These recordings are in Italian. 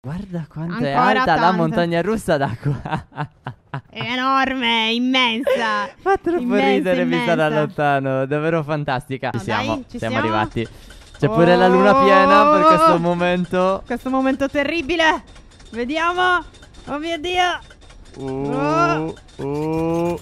Guarda quanto Ancora è alta tanta. la montagna russa d'acqua. è enorme, immensa. Fa troppo immensa, ridere immensa. vista da lontano, davvero fantastica. No, ci siamo, dai, ci siamo, siamo arrivati. C'è oh, pure la luna oh! piena per questo momento. Questo momento terribile. Vediamo. Oh mio Dio. Uh, oh. uh.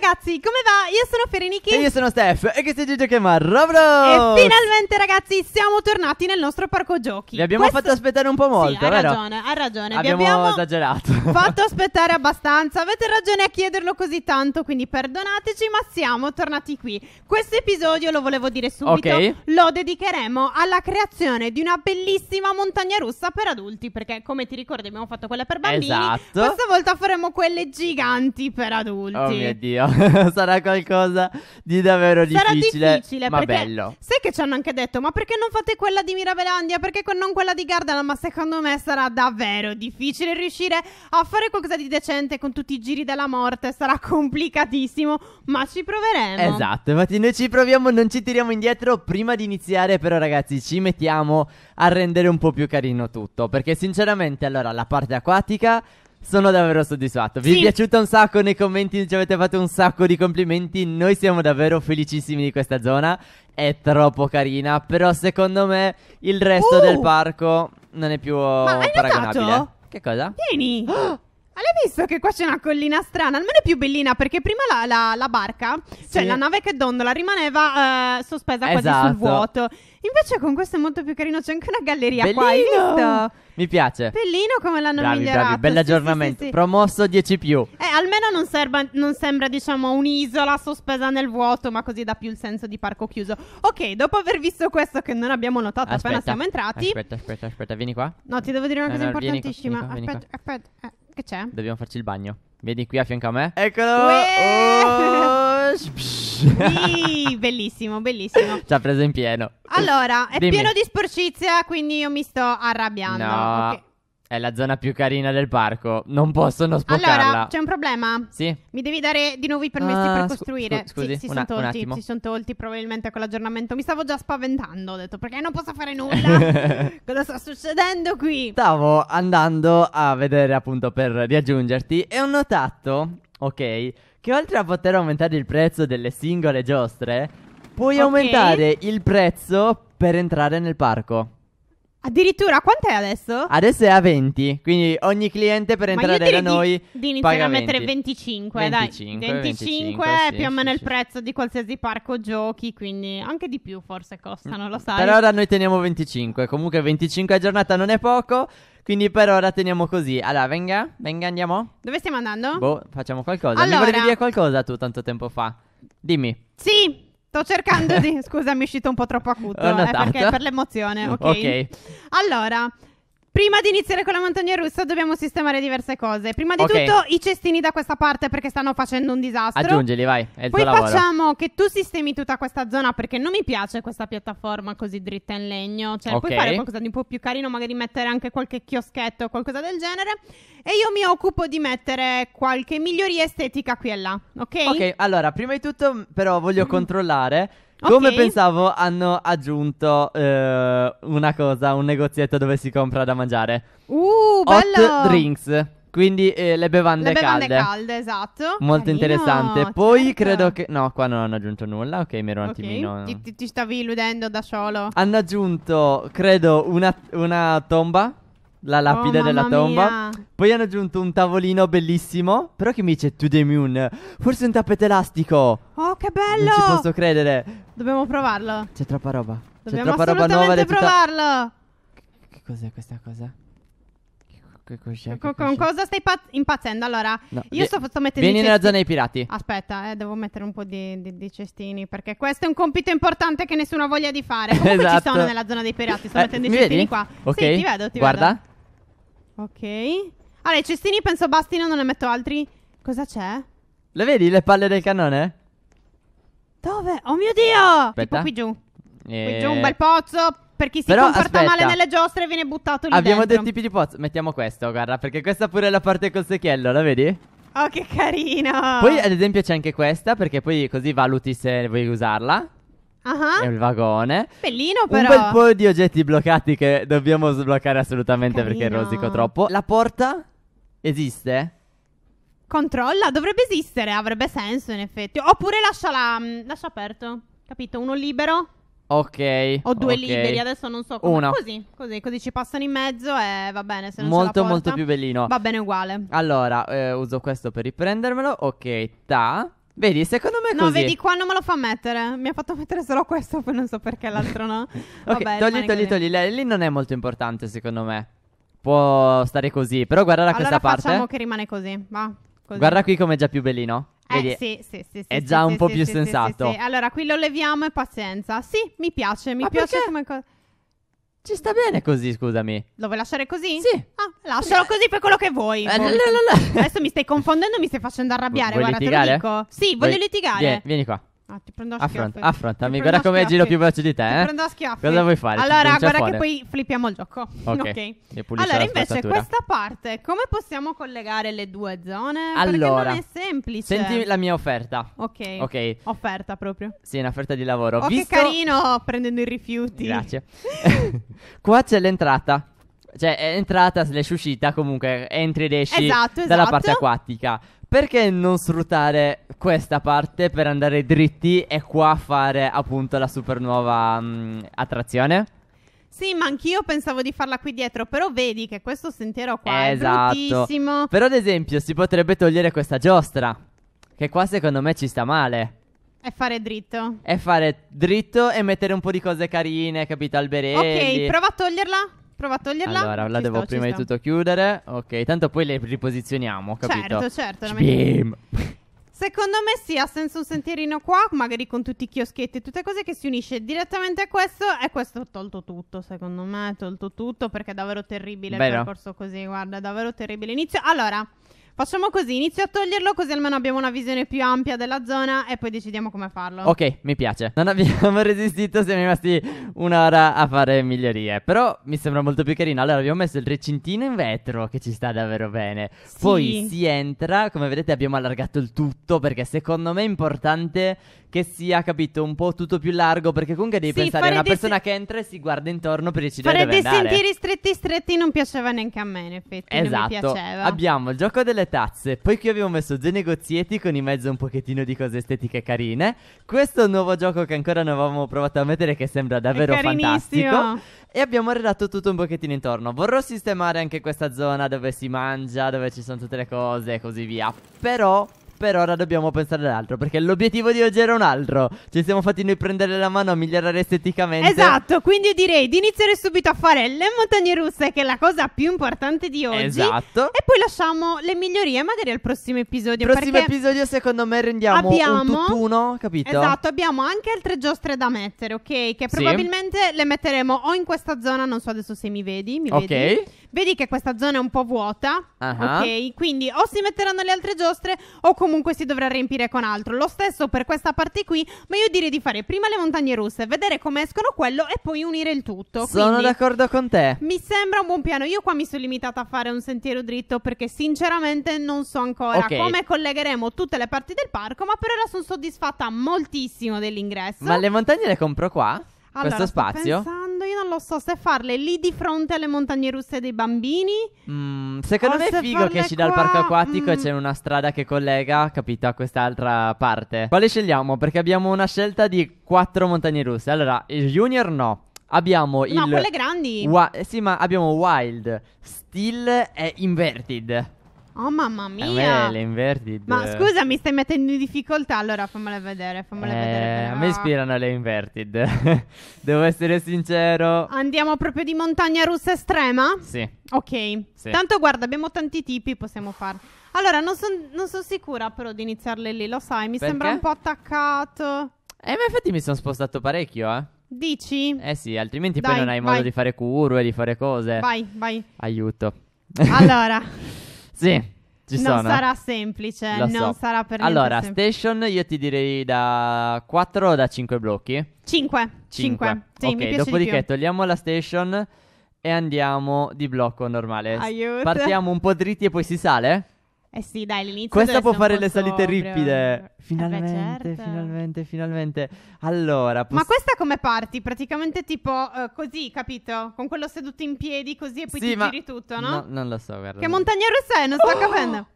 ragazzi, come va? Io sono Ferenichi E io sono Steph E che stai giù che Roblox E finalmente ragazzi siamo tornati nel nostro parco giochi Vi abbiamo Questo... fatto aspettare un po' molto, sì, ha ragione, ha ragione Abbiamo, abbiamo esagerato Fatto aspettare abbastanza Avete ragione a chiederlo così tanto Quindi perdonateci ma siamo tornati qui Questo episodio, lo volevo dire subito okay. Lo dedicheremo alla creazione di una bellissima montagna russa per adulti Perché come ti ricordi abbiamo fatto quella per bambini Esatto Questa volta faremo quelle giganti per adulti Oh mio Dio Sarà qualcosa di davvero Sarà difficile. difficile ma bello. Sai che ci hanno anche detto, ma perché non fate quella di Mirabelandia? Perché non quella di Gardana? Ma secondo me sarà davvero difficile riuscire a fare qualcosa di decente con tutti i giri della morte. Sarà complicatissimo, ma ci proveremo. Esatto, infatti noi ci proviamo, non ci tiriamo indietro. Prima di iniziare però ragazzi ci mettiamo a rendere un po' più carino tutto. Perché sinceramente allora la parte acquatica sono davvero soddisfatto. Vi sì. è piaciuta un sacco nei commenti, ci avete fatto un sacco di complimenti. Noi siamo davvero felicissimi di questa zona. È troppo carina, però secondo me il resto uh. del parco non è più Ma paragonabile. Che cosa? Vieni! Ah! Hai visto che qua c'è una collina strana? Almeno è più bellina perché prima la, la, la barca, cioè la nave che dondola, rimaneva eh, sospesa quasi sul esatto. vuoto. Invece con questo è molto più carino, c'è anche una galleria qua, hai Bellino! visto? Mi piace. Bellino come l'hanno bravi, migliorato. bravi, sì, sì, sì, bell'aggiornamento. sì. Promosso 10 più. Eh, almeno non, serba- non sembra, diciamo, un'isola sospesa nel vuoto, ma così dà più il senso di parco chiuso. Ok, dopo aver visto questo che non abbiamo notato appena siamo entrati... Aspetta, aspetta, aspetta, vieni qua. No, ti devo dire una No, eh, cosa no, vieni qua, importantissima. vieni qua, vieni aspetta, aspetta. eh, che c'è? Dobbiamo farci il bagno. Vieni qui a fianco a me. Eccolo! Oh, sì, bellissimo, bellissimo. Ci ha preso in pieno. Allora, è Dimmi. pieno di sporcizia, quindi io mi sto arrabbiando. No. Okay. È la zona più carina del parco. Non possono spostarla. Allora, c'è un problema. Sì. Mi devi dare di nuovo i permessi ah, per costruire. Scu- scusi, sì, si sono tolti. Si sono tolti probabilmente con l'aggiornamento. Mi stavo già spaventando. Ho detto perché non posso fare nulla. Cosa sta succedendo qui? Stavo andando a vedere appunto per riaggiungerti e ho notato, ok, che oltre a poter aumentare il prezzo delle singole giostre, puoi okay. aumentare il prezzo per entrare nel parco. Addirittura quant'è adesso? Adesso è a 20, quindi ogni cliente per entrare da noi di, di iniziare a mettere 25, 25 dai. 25, 25 è più o meno sì, il prezzo di qualsiasi parco giochi, quindi anche di più forse costano, lo mm, sai. Per ora noi teniamo 25, comunque 25 a giornata non è poco. Quindi per ora teniamo così. Allora, venga, venga, andiamo. Dove stiamo andando? Boh, facciamo qualcosa. Allora... Mi volevi dire qualcosa tu tanto tempo fa? Dimmi. Sì, Sto cercando di. Scusa, mi è uscito un po' troppo acuto. Ah, eh, perché per l'emozione. Ok. okay. Allora, Prima di iniziare con la montagna russa dobbiamo sistemare diverse cose. Prima di Ok. tutto i cestini da questa parte perché stanno facendo un disastro. Aggiungili, vai, è il Poi tuo lavoro. facciamo che tu sistemi tutta questa zona perché non mi piace questa piattaforma così dritta in legno. Cioè, Ok. puoi fare qualcosa di un po' più carino, magari mettere anche qualche chioschetto o qualcosa del genere. E io mi occupo di mettere qualche miglioria estetica qui e là, ok? Ok, allora, prima di tutto, però, voglio mm. controllare Okay. Come pensavo, hanno aggiunto eh, una cosa, un negozietto dove si compra da mangiare. Uh, bello! Hot drinks. Quindi eh, le bevande calde. Le bevande calde, calde esatto. Molto Carino, interessante. Certo. Poi certo. credo che... No, qua non hanno aggiunto nulla. Ok, mi ero un okay. attimino... Ti, ti, ti, stavi illudendo da solo. Hanno aggiunto, credo, una, una tomba. La lapide oh, della tomba. Mia. Poi hanno aggiunto un tavolino bellissimo. Però che mi dice To the Moon. Forse un tappeto elastico. Oh, che bello! Non ci posso credere. Dobbiamo provarlo. C'è troppa roba. Dobbiamo C'è troppa roba nuova ed è tutta... provarlo. Che cos'è questa cosa? Che cos'è? Che Co- con cosa stai paz- impazzendo? Allora, no, io vi- sto, sto mettendo. Vieni nella zona dei pirati. Aspetta, eh, devo mettere un po' di, di, di, cestini. Perché questo è un compito importante che nessuno ha voglia di fare. Comunque esatto. ci sono nella zona dei pirati. Sto eh, mettendo i cestini vedi? qua. Ok, sì, ti vedo, ti Guarda. Vedo. Ok. Allora, i cestini penso bastino, non ne metto altri. Cosa c'è? Le vedi le palle del cannone? Dove? Oh mio Dio! Aspetta. qui giù. E... Qui giù un eh. bel pozzo. Per chi si Però, comporta aspetta. male nelle giostre viene buttato lì Abbiamo dentro. due tipi di pozzo. Mettiamo questo, guarda, perché questa pure è la parte col secchiello, la vedi? Oh, che carina! Poi, ad esempio, c'è anche questa, perché poi così valuti se vuoi usarla. Ah. È il vagone. Bellino però. Un bel po' di oggetti bloccati che dobbiamo sbloccare assolutamente Carino. perché rosico troppo. La porta esiste? Controlla, dovrebbe esistere, avrebbe senso in effetti. Oppure lasciala, mm, lascia aperto, capito? Uno libero. Ok. Ho due ok. liberi, adesso non so come. Così, così, così ci passano in mezzo e va bene. Se non molto, porta, molto più bellino. Va bene uguale. Allora, eh, uso questo per riprendermelo. Ok, ta. Vedi, secondo me è così. No, vedi, qua non me lo fa mettere. Mi ha fatto mettere solo questo, poi non so perché l'altro no. ok, Vabbè, togli, togli, togli. Lì non è molto importante, secondo me può stare così. Però guarda da allora questa parte. Allora facciamo che rimane così. Va, Così. Guarda qui com'è già più bellino. Eh, Vedi, eh, sì, sì, sì, è già un po' più sensato. Allora, qui lo leviamo e pazienza. Sì, mi piace, mi Ma piace perché? come cosa. Ci sta bene così, scusami. Lo vuoi lasciare così? Sì. Ah, lascialo così per quello che vuoi. Eh, Adesso mi stai confondendo, mi stai facendo arrabbiare. Vuoi guarda, litigare? te lo dico. Sì, voglio vuoi... litigare. Vieni, vieni qua. Ah, ti prendo a schiaffi. Affront, affrontami. Guarda come giro più veloce di te. Ti eh? prendo a schiaffi. Cosa vuoi fare? Allora, guarda fuori. che poi flippiamo il gioco. Ok. okay. Allora, invece, questa parte, come possiamo collegare le due zone? Allora, Perché non è semplice. Senti la mia offerta. Ok. Ok. Offerta proprio. Sì, un'offerta di lavoro. Oh, Visto... che carino prendendo i rifiuti. Grazie. Qua c'è l'entrata. Cioè, è entrata slash uscita, comunque entri ed esci esatto, esatto. dalla parte esatto. acquatica. Perché non sfruttare questa parte per andare dritti e qua fare appunto la supernova mh, mm, attrazione? Sì, ma anch'io pensavo di farla qui dietro, però vedi che questo sentiero qua esatto. è bruttissimo. Però ad esempio si potrebbe togliere questa giostra, che qua secondo me ci sta male. E fare dritto. E fare dritto e mettere un po' di cose carine, capito? Alberelli. Ok, prova a toglierla. Prova a toglierla. Allora, la ci devo sto, prima di tutto chiudere. Ok, tanto poi le riposizioniamo, capito? Certo, certo. Bim. Secondo me sì, ha senso un sentierino qua, magari con tutti i chioschetti e tutte cose che si unisce direttamente a questo e questo ho tolto tutto, secondo me, ho tolto tutto perché è davvero terribile Vero. il percorso così, guarda, è davvero terribile. Inizio. Allora, Facciamo così, inizio a toglierlo così almeno abbiamo una visione più ampia della zona e poi decidiamo come farlo. Ok, mi piace. Non abbiamo resistito, siamo rimasti un'ora a fare migliorie, però mi sembra molto più carino. Allora abbiamo messo il recintino in vetro che ci sta davvero bene. Sì. Poi si entra, come vedete abbiamo allargato il tutto perché secondo me è importante che sia, capito, un po' tutto più largo perché comunque devi sì, pensare a una persona si... che entra e si guarda intorno per decidere fare dove andare. Fare dei sentieri stretti stretti non piaceva neanche a me in effetti, esatto. non mi esatto. piaceva. Abbiamo il gioco delle tazze. Poi qui abbiamo messo due negozieti con in mezzo un pochettino di cose estetiche carine. Questo è un nuovo gioco che ancora non avevamo provato a mettere che sembra davvero fantastico. E abbiamo arredato tutto un pochettino intorno. Vorrò sistemare anche questa zona dove si mangia, dove ci sono tutte le cose e così via. Però per ora dobbiamo pensare all'altro perché l'obiettivo di oggi era un altro. Ci siamo fatti noi prendere la mano a migliorare esteticamente. Esatto, quindi direi di iniziare subito a fare le montagne russe, che è la cosa più importante di oggi. Esatto. E poi lasciamo le migliorie magari al prossimo episodio. Prossimo episodio secondo me rendiamo abbiamo, un tutt'uno, capito? Esatto, abbiamo anche altre giostre da mettere, ok? Che probabilmente sì. le metteremo o in questa zona, non so adesso se mi vedi, mi ok. Vedi? Vedi che questa zona è un po' vuota, uh-huh. ok? Quindi o si metteranno le altre giostre o comunque si dovrà riempire con altro. Lo stesso per questa parte qui, ma io direi di fare prima le montagne russe, vedere come escono quello e poi unire il tutto. Sono d'accordo con te. Mi sembra un buon piano. Io qua mi sono limitata a fare un sentiero dritto perché sinceramente non so ancora okay. come collegheremo tutte le parti del parco, ma per ora sono soddisfatta moltissimo dell'ingresso. Ma le montagne le compro qua? Allora, questo spazio? Pensando io non lo so se farle lì di fronte alle montagne russe dei bambini. Mm, secondo me è figo che esci qua... dal parco acquatico mm. e c'è una strada che collega, capito, a quest'altra parte. Quale scegliamo? Perché abbiamo una scelta di quattro montagne russe. Allora, il Junior no. Abbiamo il. No, quelle grandi. Wa- eh, sì, ma abbiamo Wild, Steel e Inverted. Oh mamma eh, mia! le Inverted. Ma scusa, mi stai mettendo in difficoltà, allora fammela vedere, fammela eh, vedere. A me ispirano le Inverted. Devo essere sincero. Andiamo proprio di montagna russa estrema? Sì. Ok. Sì. Tanto guarda, abbiamo tanti tipi, possiamo fare. Allora, non sono son sicura però di iniziarle lì, lo sai, mi Perché? sembra un po' attaccato. Eh, ma infatti mi sono spostato parecchio, eh. Dici? Eh sì, altrimenti Dai, poi non hai vai. modo di fare curve, di fare cose. Vai, vai. Aiuto. Allora. Sì. Ci non sono. sarà semplice, Lo non so. sarà per niente. Allora, station io ti direi da 4 o da 5 blocchi? 5. 5. 5. Sì, ok, dopodiché togliamo la station e andiamo di blocco normale. Aiuto. Partiamo un po' dritti e poi si sale? Eh sì, dai, l'inizio. Questa può fare le salite sobrio. ripide. Finalmente, eh beh, certo. finalmente, finalmente. Allora. Poss- Ma questa come parti? Praticamente tipo uh, così, capito? Con quello seduto in piedi così e poi sì, ti giri tutto, no? No, non lo so, guarda. Che montagnero sei? Non sto oh! capendo.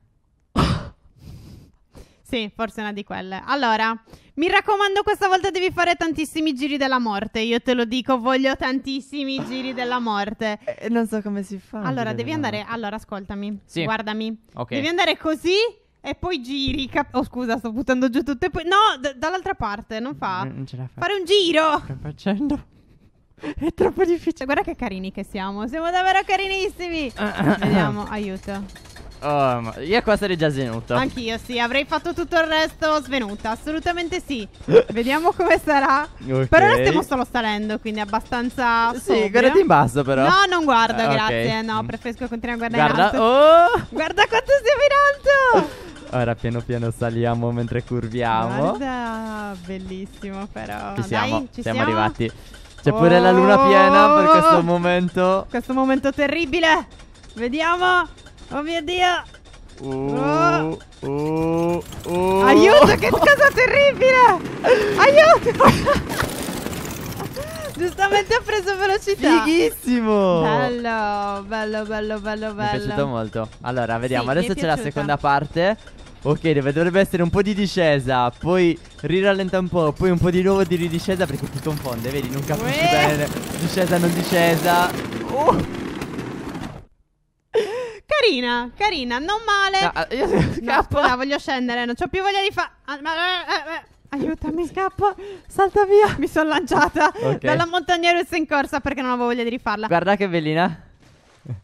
Sì, forse una di quelle. Allora, mi raccomando, questa volta devi fare tantissimi giri della morte. Io te lo dico, voglio tantissimi giri della morte. Eh, non so come si fa. Allora, devi andare. Morte. Allora, ascoltami. Sì. Guardami. Ok. Devi andare così e poi giri. Cap- oh, scusa, sto buttando giù tutto. E poi... No, d- dall'altra parte, non fa. Non ce la fa. Fare un giro. Sto facendo. È troppo difficile. Guarda che carini che siamo. Siamo davvero carinissimi. Vediamo, aiuto. Oh, ma io qua sarei già svenuto. Anch'io, sì, avrei fatto tutto il resto svenuta, assolutamente sì. Vediamo come sarà. Okay. Per ora stiamo solo salendo, quindi abbastanza. Sì, sobrio. guardati in basso, però. No, non guardo, ah, eh, grazie. Okay. No, mm. preferisco continuare a guardare Guarda. in alto. Oh! Guarda quanto stiamo in alto! Ora piano piano saliamo mentre curviamo. Guarda, bellissimo, però. Ci siamo, Dai, ci siamo, siamo arrivati. C'è oh. pure la luna piena per questo oh! momento. Questo momento terribile. Vediamo. Oh mio Dio! Oh, oh, oh. Aiuto, che cosa terribile! Aiuto! Giustamente ha preso velocità. Fighissimo! Bello, bello, bello, bello, bello. Mi è piaciuto molto. Allora, vediamo, sì, adesso c'è la seconda parte. Ok, dovrebbe essere un po' di discesa, poi rirallenta un po', poi un po' di nuovo di ridiscesa perché ti confonde, vedi? Non capisci bene. Discesa, non discesa. Oh! Carina, carina, non male. No, eh, io scappo. No, no, voglio scendere, non ho più voglia di fare. Ah, eh, eh, aiutami, scappo, salta via. Mi sono lanciata okay. dalla montagna russa in corsa perché non avevo voglia di rifarla. Guarda che bellina.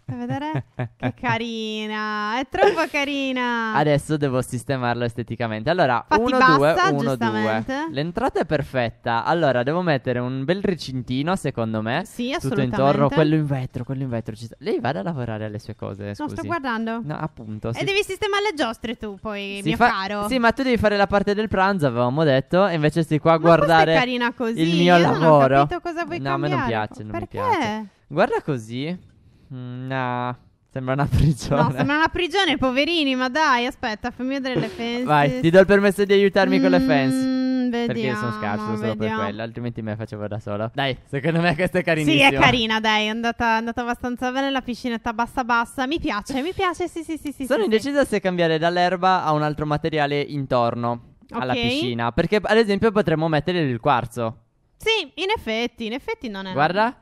Fai vedere? che carina, è troppo carina. Adesso devo sistemarlo esteticamente. Allora, 1, 2, 1, 2. L'entrata è perfetta. Allora, devo mettere un bel ricintino, secondo me. Sì, assolutamente. Tutto intorno, quello in vetro, quello in vetro. Ci sta. Lei vada a lavorare alle sue cose, scusi. No, sto guardando. No, appunto. Si... E devi sistemare le giostre tu, poi, si mio fa... caro. Sì, ma tu devi fare la parte del pranzo, avevamo detto, e invece stai qua a guardare è carina così. il mio Io lavoro. Non ho capito cosa vuoi no, cambiare. No, a me non piace, non Perché? mi piace. Guarda così. Mm, nah. Sembra una prigione. No, sembra una prigione, poverini, ma dai, aspetta, fammi vedere le fences. Vai, ti do il permesso di aiutarmi mm, con le mm, fence. Vediamo, perché sono scarso solo vediamo. per quello, altrimenti me la facevo da sola. Dai, secondo me questa è carinissima. Sì, è carina, dai, è andata, è andata abbastanza bene la piscinetta bassa bassa. Mi piace, mi piace, sì, sì, sì, sì. Sono sì, indecisa sì. se cambiare dall'erba a un altro materiale intorno okay. alla piscina, perché ad esempio potremmo mettere il quarzo. Sì, in effetti, in effetti non è. Guarda.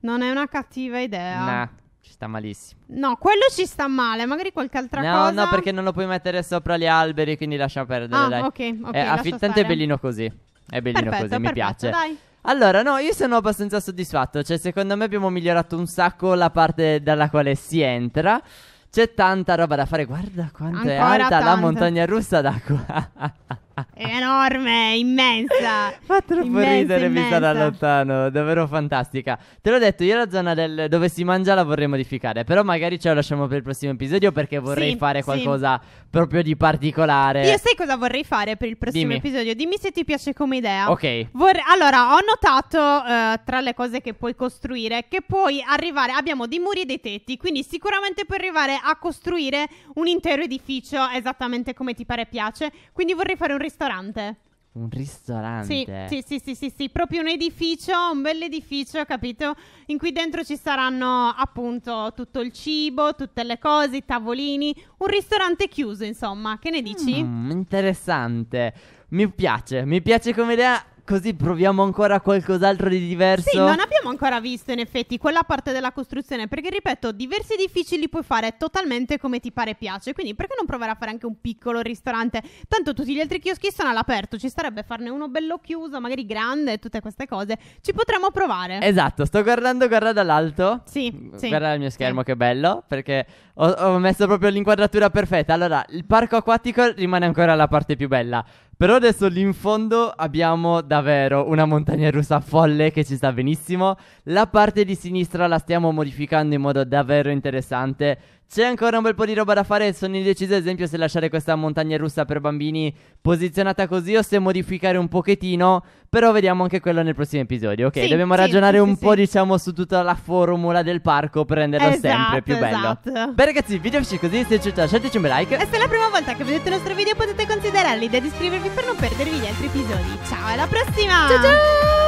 Non è una cattiva idea. Nah. Ci sta malissimo. No, quello ci sta male, magari qualche altra no, cosa. No, no, perché non lo puoi mettere sopra gli alberi, quindi lascia perdere, ah, dai. ok, ok. Eh, affi- tanto è bellino così. È bellino perfetto, così, perfetto, mi piace. Dai. Allora, no, io sono abbastanza soddisfatto. Cioè, secondo me abbiamo migliorato un sacco la parte dalla quale si entra. C'è tanta roba da fare. Guarda quanto Ancora è alta tanta. la montagna russa d'acqua. qua. È enorme, immensa. Fa troppo immensa, ridere immensa. vista da lontano, davvero fantastica. Te l'ho detto, io la zona del dove si mangia la vorrei modificare, però magari ce la lasciamo per il prossimo episodio perché vorrei sì, fare qualcosa sì. proprio di particolare. Io sai cosa vorrei fare per il prossimo Dimmi. episodio? Dimmi se ti piace come idea. Ok. Vorrei... Allora, ho notato uh, tra le cose che puoi costruire che puoi arrivare, abbiamo dei muri e dei tetti, quindi sicuramente puoi arrivare a costruire un intero edificio esattamente come ti pare piace, quindi vorrei fare un ristorante. Un ristorante? Sì, sì, sì, sì, sì, proprio un edificio, un bel edificio, capito? In cui dentro ci saranno appunto tutto il cibo, tutte le cose, i tavolini, un ristorante chiuso, insomma, che ne dici? Mm, interessante, mi piace, mi piace come idea Così proviamo ancora qualcos'altro di diverso. Sì, non abbiamo ancora visto in effetti quella parte della costruzione, perché ripeto, diversi edifici li puoi fare totalmente come ti pare e piace, quindi perché non provare a fare anche un piccolo ristorante? Tanto tutti gli altri chioschi sono all'aperto, ci starebbe farne uno bello chiuso, magari grande, tutte queste cose. Ci potremmo provare. Esatto, sto guardando, guarda dall'alto. Sì, mm, sì. Guarda il mio schermo sì. che bello, perché ho, ho messo proprio l'inquadratura perfetta. Allora, il parco acquatico rimane ancora la parte più bella. Però adesso lì in fondo abbiamo davvero una montagna russa folle che ci sta benissimo. La parte di sinistra la stiamo modificando in modo davvero interessante. C'è ancora un bel po' di roba da fare, sono indeciso ad esempio se lasciare questa montagna russa per bambini posizionata così o se modificare un pochettino, però vediamo anche quello nel prossimo episodio, ok? Sì, Dobbiamo sì, ragionare sì, un po' diciamo su tutta la formula del parco per renderlo esatto, sempre più bello. Esatto. Beh ragazzi, il video è così, se ci è lasciateci un bel like. E se è la prima volta che vedete il nostro video potete considerare l'idea di iscrivervi per non perdervi gli altri episodi. Ciao, alla prossima! Ciao ciao!